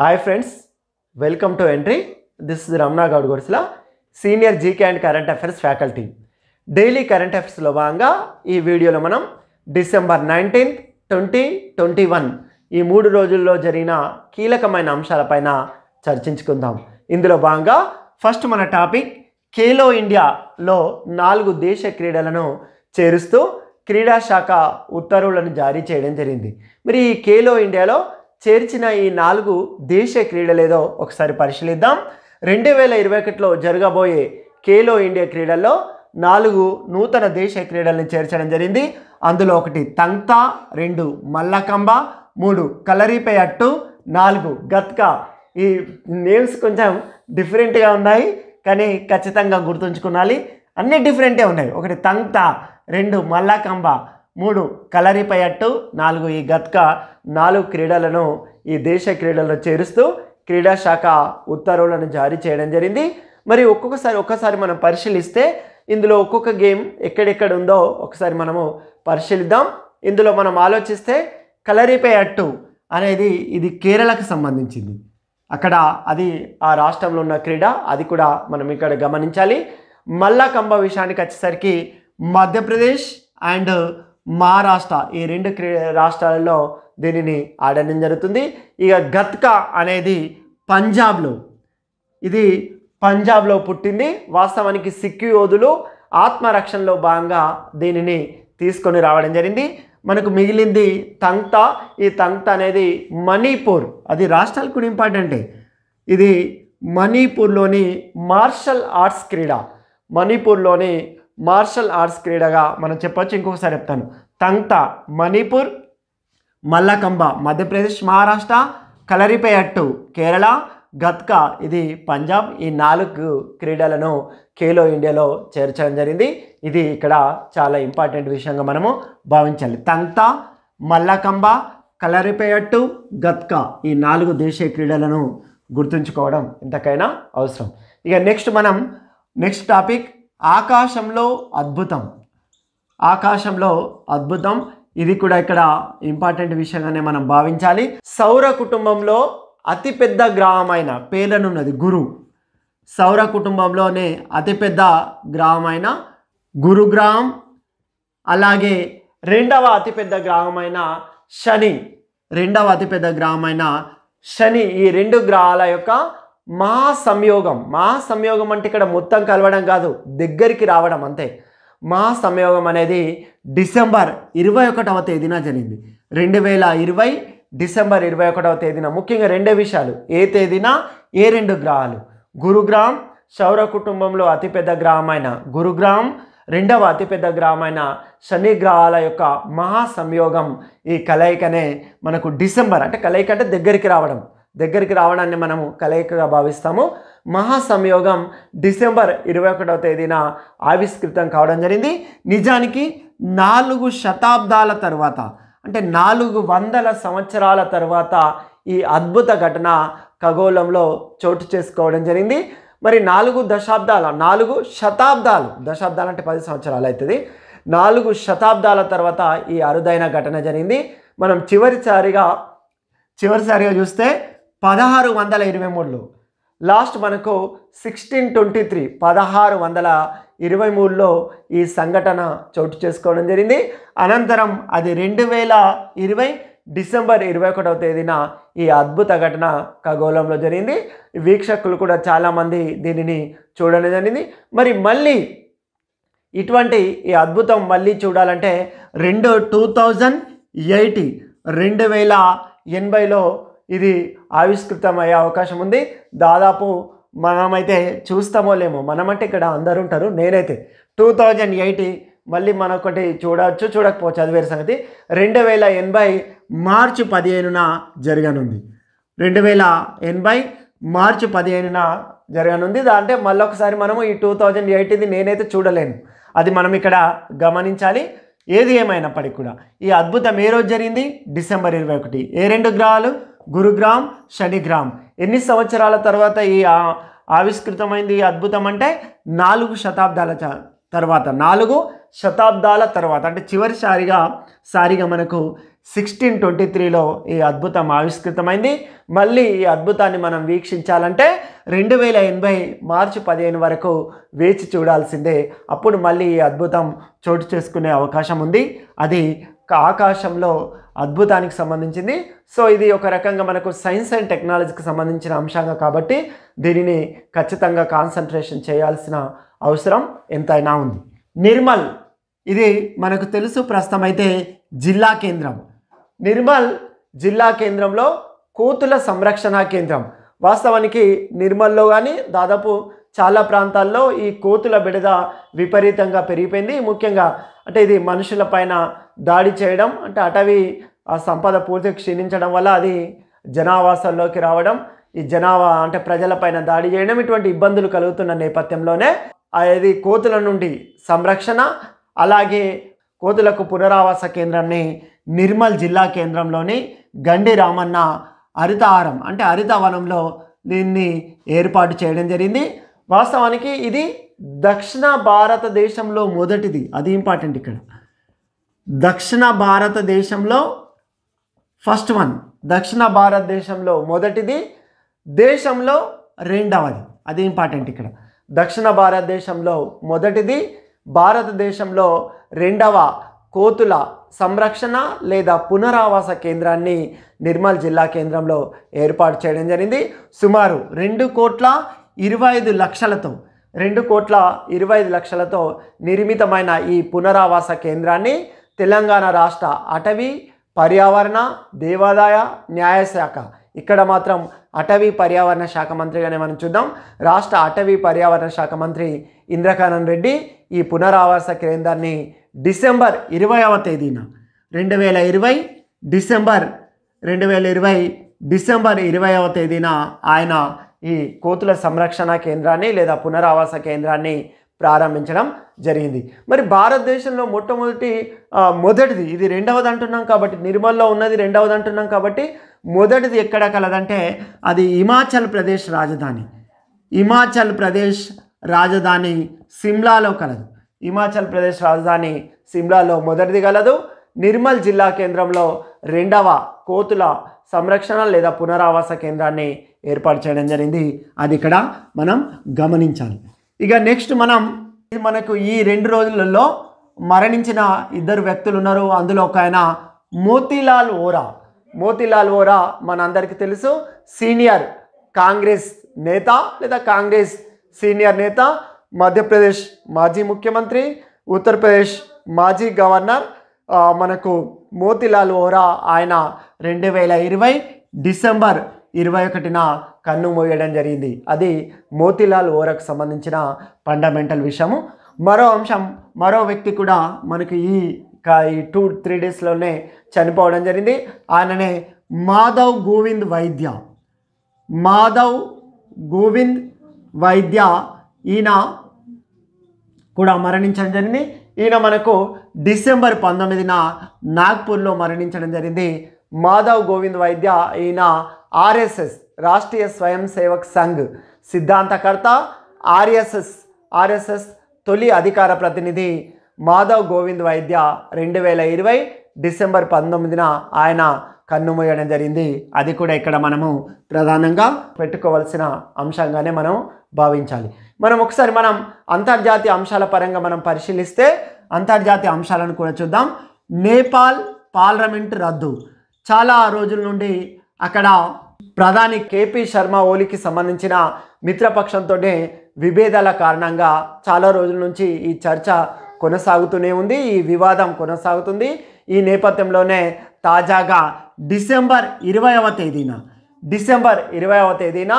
hi friends welcome to entry this is Ramna Goud Godisila senior GK and current affairs faculty daily current అఫైర్స్లో భాగంగా ఈ వీడియోలో మనం December nineteenth twenty twenty one ఈ మూడు రోజుల్లో జరిగిన కీలకమైన అంశాలపైన చర్చించుకుందాం ఇందులో భాగంగా ఫస్ట్ మన టాపిక్ ఖేలో ఇండియాలో నాలుగు దేశ క్రీడలను చేరుస్తూ క్రీడా శాఖ ఉత్తర్వులను జారీ చేయడం జరిగింది మరి ఈ ఖేలో ఇండియాలో చేర్చిన ఈ నాలుగు దేశీయ క్రీడలేదో ఒకసారి పరిశీలిద్దాం రెండు వేల ఇరవై ఒకటిలో జరగబోయే ఖేలో ఇండియా క్రీడల్లో నాలుగు నూతన దేశీయ క్రీడల్ని చేర్చడం జరిగింది అందులో ఒకటి తంగ్తా రెండు మల్లకంబ మూడు కలరీపై అట్టు నాలుగు గత్కా ఈ నేమ్స్ కొంచెం డిఫరెంట్గా ఉన్నాయి కానీ ఖచ్చితంగా గుర్తుంచుకోవాలి అన్నీ డిఫరెంటే ఉన్నాయి ఒకటి తంగ్తా రెండు మల్లకంబ మూడు కలరిపయట్టు నాలుగు ఈ గత్క నాలుగు క్రీడలను ఈ దేశ క్రీడలను చేరుస్తూ క్రీడా శాఖ ఉత్తర్వులను జారీ చేయడం జరిగింది మరి ఒక్కొక్కసారి ఒక్కసారి మనం పరిశీలిస్తే ఇందులో ఒక్కొక్క గేమ్ ఎక్కడెక్కడ ఉందో ఒకసారి మనము పరిశీలిద్దాం ఇందులో మనం ఆలోచిస్తే కలరిపై అట్టు అనేది ఇది కేరళకు సంబంధించింది అక్కడ అది ఆ రాష్ట్రంలో ఉన్న క్రీడ అది కూడా మనం ఇక్కడ గమనించాలి కంబ విషయానికి వచ్చేసరికి మధ్యప్రదేశ్ అండ్ మహారాష్ట్ర ఈ రెండు రాష్ట్రాలలో దీనిని ఆడడం జరుగుతుంది ఇక గత్కా అనేది పంజాబ్లో ఇది పంజాబ్లో పుట్టింది వాస్తవానికి సిక్కు యోధులు ఆత్మరక్షణలో భాగంగా దీనిని తీసుకొని రావడం జరిగింది మనకు మిగిలింది తంగ్త ఈ తంగ్త అనేది మణిపూర్ అది రాష్ట్రాలకు కూడా ఇంపార్టెంటే ఇది మణిపూర్లోని మార్షల్ ఆర్ట్స్ క్రీడ మణిపూర్లోని మార్షల్ ఆర్ట్స్ క్రీడగా మనం చెప్పొచ్చు ఇంకొకసారి చెప్తాను తంగ్త మణిపూర్ మల్లకంబ మధ్యప్రదేశ్ మహారాష్ట్ర కలరిపేయట్టు కేరళ గత్కా ఇది పంజాబ్ ఈ నాలుగు క్రీడలను ఖేలో ఇండియాలో చేర్చడం జరిగింది ఇది ఇక్కడ చాలా ఇంపార్టెంట్ విషయంగా మనము భావించాలి తంగ్త మల్లకంబ కలరిపేయట్టు గత్కా ఈ నాలుగు దేశీయ క్రీడలను గుర్తుంచుకోవడం ఎంతకైనా అవసరం ఇక నెక్స్ట్ మనం నెక్స్ట్ టాపిక్ ఆకాశంలో అద్భుతం ఆకాశంలో అద్భుతం ఇది కూడా ఇక్కడ ఇంపార్టెంట్ విషయంగానే మనం భావించాలి సౌర కుటుంబంలో అతిపెద్ద గ్రామమైన పేలనున్నది గురు సౌర కుటుంబంలోనే అతిపెద్ద గ్రహమైన గురుగ్రహం అలాగే రెండవ అతిపెద్ద అయిన శని రెండవ అతిపెద్ద అయిన శని ఈ రెండు గ్రహాల యొక్క మా సంయోగం మా సంయోగం అంటే ఇక్కడ మొత్తం కలవడం కాదు దగ్గరికి రావడం అంతే మా సంయోగం అనేది డిసెంబర్ ఇరవై ఒకటవ తేదీన జరిగింది రెండు వేల ఇరవై డిసెంబర్ ఇరవై ఒకటవ తేదీన ముఖ్యంగా రెండే విషయాలు ఏ తేదీన ఏ రెండు గ్రహాలు గురుగ్రామ్ సౌర కుటుంబంలో అతిపెద్ద గ్రామమైన గురుగ్రామ్ రెండవ అతిపెద్ద గ్రామమైన శని గ్రహాల యొక్క మహా సంయోగం ఈ కలయికనే మనకు డిసెంబర్ అంటే కలయిక అంటే దగ్గరికి రావడం దగ్గరికి రావడాన్ని మనము కలయికగా భావిస్తాము మహాసంయోగం డిసెంబర్ ఇరవై ఒకటవ తేదీన ఆవిష్కృతం కావడం జరిగింది నిజానికి నాలుగు శతాబ్దాల తర్వాత అంటే నాలుగు వందల సంవత్సరాల తర్వాత ఈ అద్భుత ఘటన ఖగోళంలో చోటు చేసుకోవడం జరిగింది మరి నాలుగు దశాబ్దాల నాలుగు శతాబ్దాలు దశాబ్దాలు అంటే పది సంవత్సరాలు అవుతుంది నాలుగు శతాబ్దాల తర్వాత ఈ అరుదైన ఘటన జరిగింది మనం చివరిసారిగా చివరిసారిగా చూస్తే పదహారు వందల ఇరవై మూడులో లాస్ట్ మనకు సిక్స్టీన్ ట్వంటీ త్రీ పదహారు వందల ఇరవై మూడులో ఈ సంఘటన చోటు చేసుకోవడం జరిగింది అనంతరం అది రెండు వేల ఇరవై డిసెంబర్ ఇరవై ఒకటవ తేదీన ఈ అద్భుత ఘటన ఖగోళంలో జరిగింది వీక్షకులు కూడా చాలామంది దీనిని చూడడం జరిగింది మరి మళ్ళీ ఇటువంటి ఈ అద్భుతం మళ్ళీ చూడాలంటే రెండు టూ థౌజండ్ ఎయిటీ రెండు వేల ఎనభైలో ఇది ఆవిష్కృతమయ్యే అవకాశం ఉంది దాదాపు మనమైతే చూస్తామో లేమో మనమంటే ఇక్కడ అందరూ ఉంటారు నేనైతే టూ థౌజండ్ ఎయిటీ మళ్ళీ మనొకటి చూడవచ్చు చూడకపోవచ్చు అది వేరే సంగతి రెండు వేల ఎనభై మార్చి పదిహేనున జరగనుంది రెండు వేల ఎనభై మార్చి పదిహేనున జరగనుంది అంటే మళ్ళొకసారి మనము ఈ టూ థౌజండ్ ఎయిటీది నేనైతే చూడలేను అది మనం ఇక్కడ గమనించాలి ఏది ఏమైనప్పటికీ కూడా ఈ అద్భుతం ఏ రోజు జరిగింది డిసెంబర్ ఇరవై ఒకటి ఏ రెండు గ్రహాలు గురుగ్రామ్ శనిగ్రామ్ ఎన్ని సంవత్సరాల తర్వాత ఈ ఆవిష్కృతమైంది ఈ అద్భుతం అంటే నాలుగు శతాబ్దాల తర్వాత నాలుగు శతాబ్దాల తర్వాత అంటే చివరిసారిగా సారిగా మనకు సిక్స్టీన్ ట్వంటీ త్రీలో ఈ అద్భుతం ఆవిష్కృతమైంది మళ్ళీ ఈ అద్భుతాన్ని మనం వీక్షించాలంటే రెండు వేల ఎనభై మార్చి పదిహేను వరకు వేచి చూడాల్సిందే అప్పుడు మళ్ళీ ఈ అద్భుతం చోటు చేసుకునే అవకాశం ఉంది అది ఆకాశంలో అద్భుతానికి సంబంధించింది సో ఇది ఒక రకంగా మనకు సైన్స్ అండ్ టెక్నాలజీకి సంబంధించిన అంశంగా కాబట్టి దీనిని ఖచ్చితంగా కాన్సన్ట్రేషన్ చేయాల్సిన అవసరం ఎంతైనా ఉంది నిర్మల్ ఇది మనకు తెలుసు ప్రస్తుతం అయితే జిల్లా కేంద్రం నిర్మల్ జిల్లా కేంద్రంలో కోతుల సంరక్షణ కేంద్రం వాస్తవానికి నిర్మల్లో కానీ దాదాపు చాలా ప్రాంతాల్లో ఈ కోతుల బిడద విపరీతంగా పెరిగిపోయింది ముఖ్యంగా అంటే ఇది పైన దాడి చేయడం అంటే అటవీ ఆ సంపద పూర్తి క్షీణించడం వల్ల అది జనావాసాల్లోకి రావడం ఈ జనాభా అంటే ప్రజలపైన దాడి చేయడం ఇటువంటి ఇబ్బందులు కలుగుతున్న నేపథ్యంలోనే అది కోతుల నుండి సంరక్షణ అలాగే కోతులకు పునరావాస కేంద్రాన్ని నిర్మల్ జిల్లా కేంద్రంలోని గండి రామన్న హరితహారం అంటే హరిత దీన్ని ఏర్పాటు చేయడం జరిగింది వాస్తవానికి ఇది దక్షిణ భారతదేశంలో మొదటిది అది ఇంపార్టెంట్ ఇక్కడ దక్షిణ భారతదేశంలో ఫస్ట్ వన్ దక్షిణ భారతదేశంలో మొదటిది దేశంలో రెండవది అది ఇంపార్టెంట్ ఇక్కడ దక్షిణ భారతదేశంలో మొదటిది భారతదేశంలో రెండవ కోతుల సంరక్షణ లేదా పునరావాస కేంద్రాన్ని నిర్మల్ జిల్లా కేంద్రంలో ఏర్పాటు చేయడం జరిగింది సుమారు రెండు కోట్ల ఇరవై ఐదు లక్షలతో రెండు కోట్ల ఇరవై ఐదు లక్షలతో నిర్మితమైన ఈ పునరావాస కేంద్రాన్ని తెలంగాణ రాష్ట్ర అటవీ పర్యావరణ దేవాదాయ న్యాయశాఖ ఇక్కడ మాత్రం అటవీ పర్యావరణ శాఖ మంత్రిగానే మనం చూద్దాం రాష్ట్ర అటవీ పర్యావరణ శాఖ మంత్రి ఇంద్రకరణ్ రెడ్డి ఈ పునరావాస కేంద్రాన్ని డిసెంబర్ ఇరవైవ తేదీన రెండు వేల ఇరవై డిసెంబర్ రెండు వేల ఇరవై డిసెంబర్ ఇరవైవ తేదీన ఆయన ఈ కోతుల సంరక్షణ కేంద్రాన్ని లేదా పునరావాస కేంద్రాన్ని ప్రారంభించడం జరిగింది మరి భారతదేశంలో మొట్టమొదటి మొదటిది ఇది రెండవది అంటున్నాం కాబట్టి నిర్మల్లో ఉన్నది రెండవది అంటున్నాం కాబట్టి మొదటిది ఎక్కడ కలదంటే అది హిమాచల్ ప్రదేశ్ రాజధాని హిమాచల్ ప్రదేశ్ రాజధాని సిమ్లాలో కలదు హిమాచల్ ప్రదేశ్ రాజధాని సిమ్లాలో మొదటిది కలదు నిర్మల్ జిల్లా కేంద్రంలో రెండవ కోతుల సంరక్షణ లేదా పునరావాస కేంద్రాన్ని ఏర్పాటు చేయడం జరిగింది అది ఇక్కడ మనం గమనించాలి ఇక నెక్స్ట్ మనం మనకు ఈ రెండు రోజులలో మరణించిన ఇద్దరు వ్యక్తులు ఉన్నారు అందులో ఒక ఆయన మోతీలాల్ ఓరా మోతీలాల్ ఓరా మనందరికీ తెలుసు సీనియర్ కాంగ్రెస్ నేత లేదా కాంగ్రెస్ సీనియర్ నేత మధ్యప్రదేశ్ మాజీ ముఖ్యమంత్రి ఉత్తరప్రదేశ్ మాజీ గవర్నర్ మనకు మోతీలాల్ ఓరా ఆయన రెండు వేల ఇరవై డిసెంబర్ ఇరవై ఒకటిన కన్ను మూయడం జరిగింది అది మోతిలాల్ ఓరకు సంబంధించిన ఫండమెంటల్ విషయము మరో అంశం మరో వ్యక్తి కూడా మనకి ఈ ఈ టూ త్రీ డేస్లోనే చనిపోవడం జరిగింది ఆయననే మాధవ్ గోవింద్ వైద్య మాధవ్ గోవింద్ వైద్య ఈయన కూడా మరణించడం జరిగింది ఈయన మనకు డిసెంబర్ పంతొమ్మిదిన నాగ్పూర్లో మరణించడం జరిగింది మాధవ్ గోవింద్ వైద్య ఈయన ఆర్ఎస్ఎస్ రాష్ట్రీయ స్వయం సేవక్ సంఘ్ సిద్ధాంతకర్త ఆర్ఎస్ఎస్ ఆర్ఎస్ఎస్ తొలి అధికార ప్రతినిధి మాధవ్ గోవింద్ వైద్య రెండు వేల ఇరవై డిసెంబర్ పంతొమ్మిదిన ఆయన కన్నుమూయడం జరిగింది అది కూడా ఇక్కడ మనము ప్రధానంగా పెట్టుకోవాల్సిన అంశంగానే మనం భావించాలి మనం ఒకసారి మనం అంతర్జాతీయ అంశాల పరంగా మనం పరిశీలిస్తే అంతర్జాతీయ అంశాలను కూడా చూద్దాం నేపాల్ పార్లమెంటు రద్దు చాలా రోజుల నుండి అక్కడ ప్రధాని కేపీ శర్మ ఓలికి సంబంధించిన మిత్రపక్షంతోనే విభేదాల కారణంగా చాలా రోజుల నుంచి ఈ చర్చ కొనసాగుతూనే ఉంది ఈ వివాదం కొనసాగుతుంది ఈ నేపథ్యంలోనే తాజాగా డిసెంబర్ ఇరవైవ తేదీన డిసెంబర్ ఇరవైవ తేదీన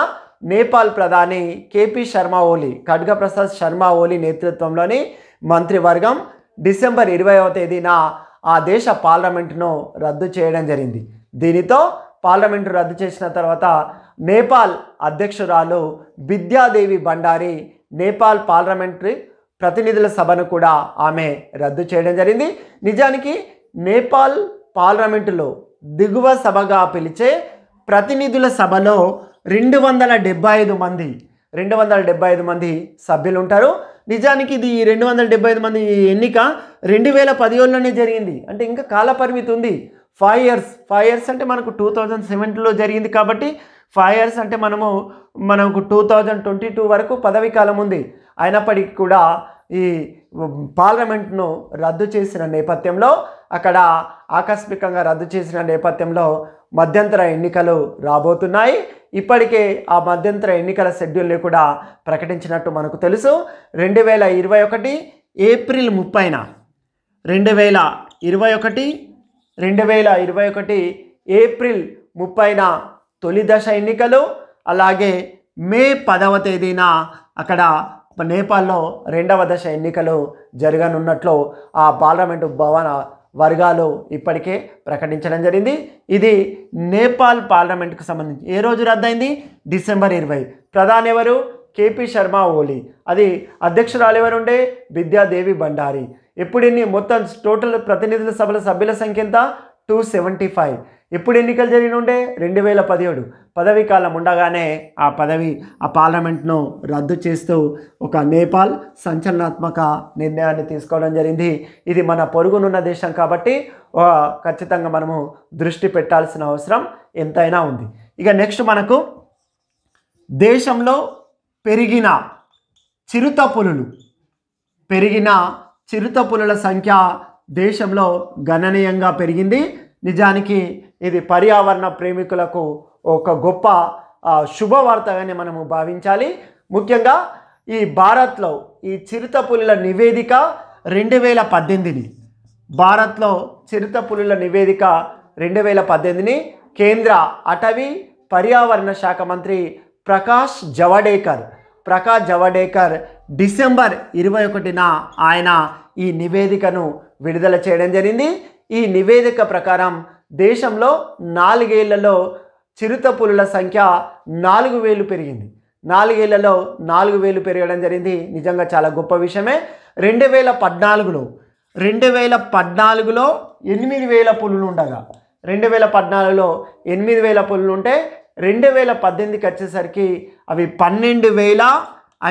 నేపాల్ ప్రధాని కేపీ శర్మ ఓలీ ఖడ్గప్రసాద్ శర్మ ఓలీ నేతృత్వంలోని మంత్రివర్గం డిసెంబర్ ఇరవైవ తేదీన ఆ దేశ పార్లమెంటును రద్దు చేయడం జరిగింది దీనితో పార్లమెంటు రద్దు చేసిన తర్వాత నేపాల్ అధ్యక్షురాలు విద్యాదేవి భండారి నేపాల్ పార్లమెంటరీ ప్రతినిధుల సభను కూడా ఆమె రద్దు చేయడం జరిగింది నిజానికి నేపాల్ పార్లమెంటులో దిగువ సభగా పిలిచే ప్రతినిధుల సభలో రెండు వందల డెబ్బై ఐదు మంది రెండు వందల డెబ్బై ఐదు మంది సభ్యులు ఉంటారు నిజానికి ఇది రెండు వందల డెబ్బై ఐదు మంది ఎన్నిక రెండు వేల పదిహేడులోనే జరిగింది అంటే ఇంకా కాల పరిమితి ఉంది ఫైవ్ ఇయర్స్ ఫైవ్ ఇయర్స్ అంటే మనకు టూ థౌజండ్ సెవెంటీలో జరిగింది కాబట్టి ఫైవ్ ఇయర్స్ అంటే మనము మనకు టూ థౌజండ్ ట్వంటీ టూ వరకు పదవి కాలం ఉంది అయినప్పటికీ కూడా ఈ పార్లమెంట్ను రద్దు చేసిన నేపథ్యంలో అక్కడ ఆకస్మికంగా రద్దు చేసిన నేపథ్యంలో మధ్యంతర ఎన్నికలు రాబోతున్నాయి ఇప్పటికే ఆ మధ్యంతర ఎన్నికల షెడ్యూల్ని కూడా ప్రకటించినట్టు మనకు తెలుసు రెండు వేల ఇరవై ఒకటి ఏప్రిల్ ముప్పైన రెండు వేల ఇరవై ఒకటి రెండు వేల ఇరవై ఒకటి ఏప్రిల్ ముప్పైన తొలి దశ ఎన్నికలు అలాగే మే పదవ తేదీన అక్కడ నేపాల్లో రెండవ దశ ఎన్నికలు జరగనున్నట్లు ఆ పార్లమెంటు భవన వర్గాలు ఇప్పటికే ప్రకటించడం జరిగింది ఇది నేపాల్ పార్లమెంట్కు సంబంధించి ఏ రోజు రద్దయింది డిసెంబర్ ఇరవై ప్రధాని ఎవరు కేపీ శర్మ ఓలీ అది అధ్యక్షురాలు ఎవరు ఉండే విద్యాదేవి భండారి ఇప్పుడు ఇన్ని మొత్తం టోటల్ ప్రతినిధుల సభల సభ్యుల సంఖ్య ఎంత టూ సెవెంటీ ఫైవ్ ఎప్పుడు ఎన్నికలు జరిగిన ఉండే రెండు వేల పదిహేడు పదవీ కాలం ఉండగానే ఆ పదవి ఆ పార్లమెంట్ను రద్దు చేస్తూ ఒక నేపాల్ సంచలనాత్మక నిర్ణయాన్ని తీసుకోవడం జరిగింది ఇది మన పొరుగునున్న దేశం కాబట్టి ఖచ్చితంగా మనము దృష్టి పెట్టాల్సిన అవసరం ఎంతైనా ఉంది ఇక నెక్స్ట్ మనకు దేశంలో పెరిగిన చిరుత పులులు పెరిగిన చిరుత పులుల సంఖ్య దేశంలో గణనీయంగా పెరిగింది నిజానికి ఇది పర్యావరణ ప్రేమికులకు ఒక గొప్ప శుభవార్తగానే మనము భావించాలి ముఖ్యంగా ఈ భారత్లో ఈ చిరుతపులుల నివేదిక రెండు వేల పద్దెనిమిదిని భారత్లో చిరుతపులుల నివేదిక రెండు వేల పద్దెనిమిదిని కేంద్ర అటవీ పర్యావరణ శాఖ మంత్రి ప్రకాష్ జవడేకర్ ప్రకాష్ జవడేకర్ డిసెంబర్ ఇరవై ఒకటిన ఆయన ఈ నివేదికను విడుదల చేయడం జరిగింది ఈ నివేదిక ప్రకారం దేశంలో నాలుగేళ్లలో చిరుత పులుల సంఖ్య నాలుగు వేలు పెరిగింది నాలుగేళ్లలో నాలుగు వేలు పెరగడం జరిగింది నిజంగా చాలా గొప్ప విషయమే రెండు వేల పద్నాలుగులో రెండు వేల పద్నాలుగులో ఎనిమిది వేల పులులు ఉండగా రెండు వేల పద్నాలుగులో ఎనిమిది వేల పులులు ఉంటే రెండు వేల పద్దెనిమిదికి వచ్చేసరికి అవి పన్నెండు వేల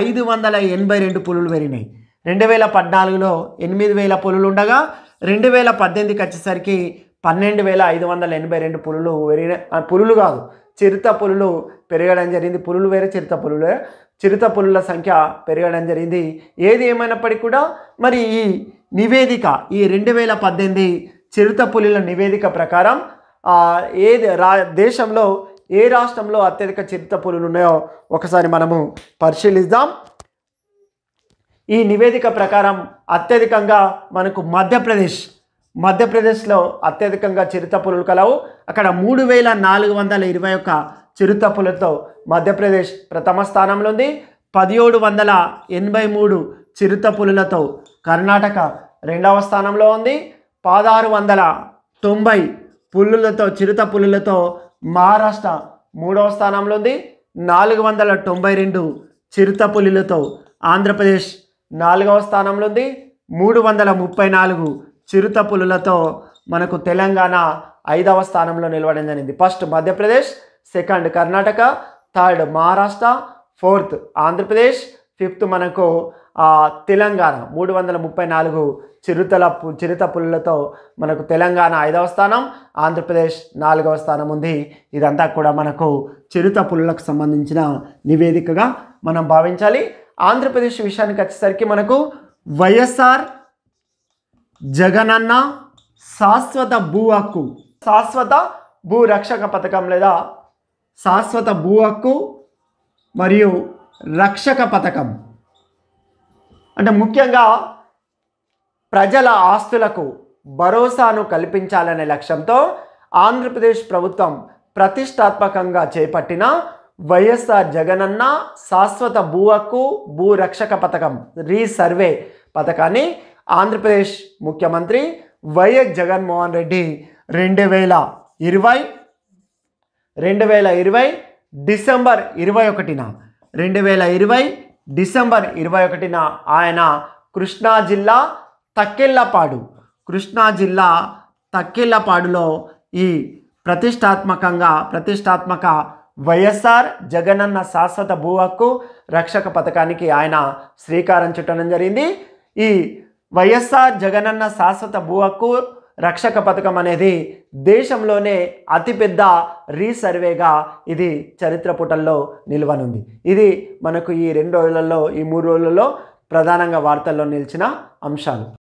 ఐదు వందల ఎనభై రెండు పులులు పెరిగినాయి రెండు వేల పద్నాలుగులో ఎనిమిది వేల పులులు ఉండగా రెండు వేల పద్దెనిమిదికి వచ్చేసరికి పన్నెండు వేల ఐదు వందల ఎనభై రెండు పులులు పెరిగిన పులులు కాదు చిరుత పులులు పెరగడం జరిగింది పులులు వేరే చిరుత పులులు చిరుత పులుల సంఖ్య పెరగడం జరిగింది ఏది ఏమైనప్పటికీ కూడా మరి ఈ నివేదిక ఈ రెండు వేల పద్దెనిమిది చిరుత పులుల నివేదిక ప్రకారం ఏ రా దేశంలో ఏ రాష్ట్రంలో అత్యధిక చిరుత పులులు ఉన్నాయో ఒకసారి మనము పరిశీలిద్దాం ఈ నివేదిక ప్రకారం అత్యధికంగా మనకు మధ్యప్రదేశ్ మధ్యప్రదేశ్లో అత్యధికంగా పులులు కలవు అక్కడ మూడు వేల నాలుగు వందల ఇరవై ఒక్క చిరుతపులతో మధ్యప్రదేశ్ ప్రథమ స్థానంలో ఉంది పదిహేడు వందల ఎనభై మూడు చిరుతపులులతో కర్ణాటక రెండవ స్థానంలో ఉంది పదహారు వందల తొంభై పుల్లులతో చిరుత పులులతో మహారాష్ట్ర మూడవ స్థానంలో ఉంది నాలుగు వందల తొంభై రెండు చిరుత పులులతో ఆంధ్రప్రదేశ్ నాలుగవ స్థానంలో ఉంది మూడు వందల ముప్పై నాలుగు చిరుత పులులతో మనకు తెలంగాణ ఐదవ స్థానంలో నిలవడం జరిగింది first Madhya Pradesh second Karnataka third Maharashtra fourth Andhra Pradesh fifth మనకు తెలంగాణ మూడు వందల ముప్పై నాలుగు చిరుతల చిరుత పులులతో మనకు తెలంగాణ ఐదవ స్థానం ఆంధ్రప్రదేశ్ నాలుగవ స్థానం ఉంది ఇదంతా కూడా మనకు చిరుత పులులకు సంబంధించిన నివేదికగా మనం భావించాలి ఆంధ్రప్రదేశ్ విషయానికి వచ్చేసరికి మనకు వైఎస్ఆర్ జగనన్న శాశ్వత భూ హక్కు శాశ్వత భూ రక్షక పథకం లేదా శాశ్వత భూ హక్కు మరియు రక్షక పథకం అంటే ముఖ్యంగా ప్రజల ఆస్తులకు భరోసాను కల్పించాలనే లక్ష్యంతో ఆంధ్రప్రదేశ్ ప్రభుత్వం ప్రతిష్టాత్మకంగా చేపట్టిన వైఎస్ఆర్ జగనన్న శాశ్వత భూ హక్కు భూ రక్షక పథకం రీసర్వే పథకాన్ని ఆంధ్రప్రదేశ్ ముఖ్యమంత్రి వైఎస్ జగన్మోహన్ రెడ్డి రెండు వేల ఇరవై రెండు వేల ఇరవై డిసెంబర్ ఇరవై ఒకటిన రెండు వేల ఇరవై డిసెంబర్ ఇరవై ఒకటిన ఆయన కృష్ణా జిల్లా తక్కెళ్ళపాడు కృష్ణా జిల్లా తక్కెళ్ళపాడులో ఈ ప్రతిష్టాత్మకంగా ప్రతిష్టాత్మక వైఎస్ఆర్ జగనన్న శాశ్వత భూ హక్కు రక్షక పథకానికి ఆయన శ్రీకారం చుట్టడం జరిగింది ఈ వైఎస్ఆర్ జగనన్న శాశ్వత భూ హక్కు రక్షక పథకం అనేది దేశంలోనే అతిపెద్ద రీసర్వేగా ఇది చరిత్ర పుటల్లో నిల్వనుంది ఇది మనకు ఈ రెండు రోజులలో ఈ మూడు రోజులలో ప్రధానంగా వార్తల్లో నిలిచిన అంశాలు